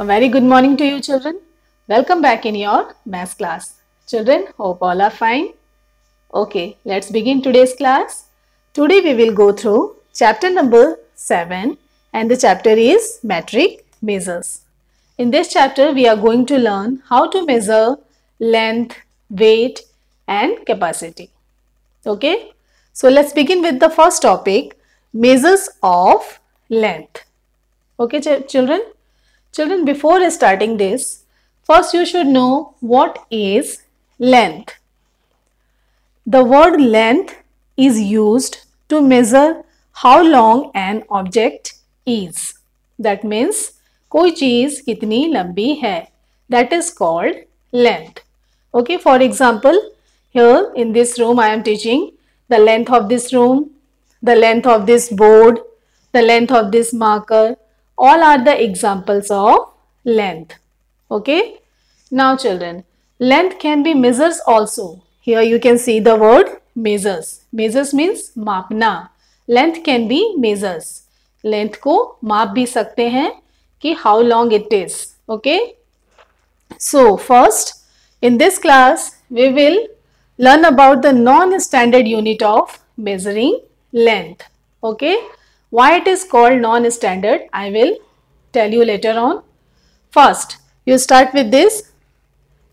A very good morning to you children. Welcome back in your math class. Children, hope all are fine. Okay, let's begin today's class. Today we will go through chapter number 7 and the chapter is metric measures. In this chapter we are going to learn how to measure length, weight and capacity. Okay, so let's begin with the first topic measures of length. Okay children, Children, before starting this, first you should know what is length. The word length is used to measure how long an object is. That means कोई चीज़ कितनी लंबी है that is called length. Okay, for example, here in this room I am teaching the length of this room, the length of this board, the length of this marker, all are the examples of length okay now children length can be measures also here you can see the word measures measures means mapna length can be measures length ko maap bhi sakte hain ki how long it is okay so first in this class we will learn about the non standard unit of measuring length okay Why it is called non-standard, I will tell you later on. First, you start with this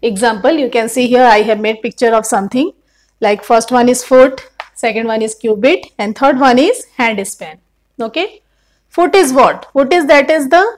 example. You can see here I have made picture of something like first one is foot, second one is cubit and third one is hand span. Okay. Foot is what? Foot is that is the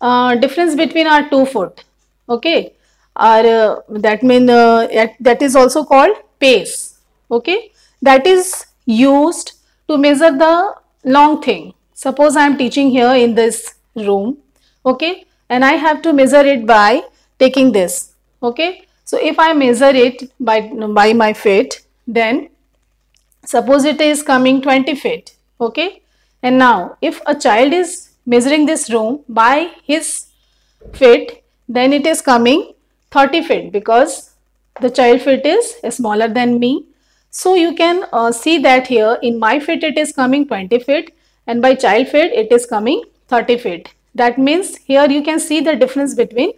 uh, difference between our two foot. Okay. Or uh, that mean uh, that is also called pace. Okay. That is used to measure the long thing. Suppose I am teaching here in this room, okay, and I have to measure it by taking this, okay. So if I measure it by, by my feet, then suppose it is coming 20 feet, okay. And now if a child is measuring this room by his feet, then it is coming 30 feet because the child feet is smaller than me so you can uh, see that here in my feet it is coming 20 feet and by child feet it is coming 30 feet. That means here you can see the difference between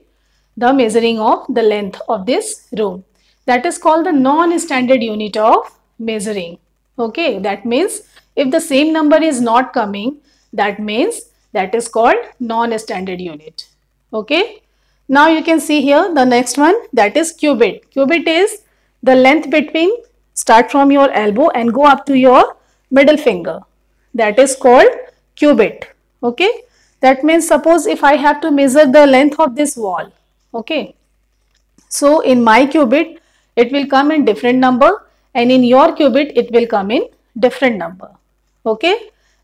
the measuring of the length of this room. That is called the non-standard unit of measuring. Okay, that means if the same number is not coming, that means that is called non-standard unit. Okay, now you can see here the next one that is cubit. Cubit is the length between Start from your elbow and go up to your middle finger. That is called cubit. Okay. That means suppose if I have to measure the length of this wall. Okay. So in my cubit, it will come in different number and in your cubit, it will come in different number. Okay.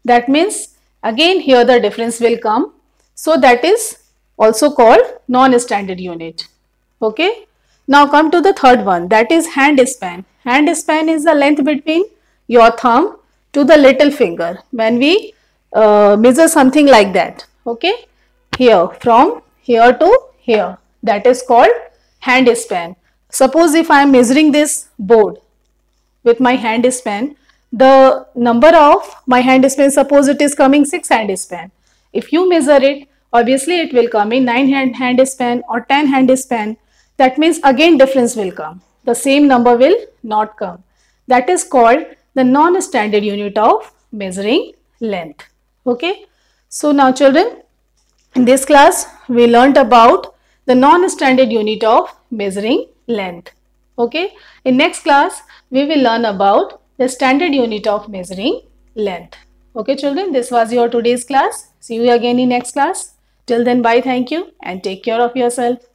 That means again here the difference will come. So that is also called non-standard unit. Okay. Now come to the third one that is hand span. Hand span is the length between your thumb to the little finger when we uh, measure something like that. Okay. Here from here to here that is called hand span. Suppose if I am measuring this board with my hand span, the number of my hand span suppose it is coming 6 hand span. If you measure it obviously it will come in 9 hand, hand span or 10 hand span that means again difference will come the same number will not come. That is called the non-standard unit of measuring length. Okay. So now children, in this class, we learnt about the non-standard unit of measuring length. Okay. In next class, we will learn about the standard unit of measuring length. Okay children, this was your today's class. See you again in next class. Till then, bye, thank you and take care of yourself.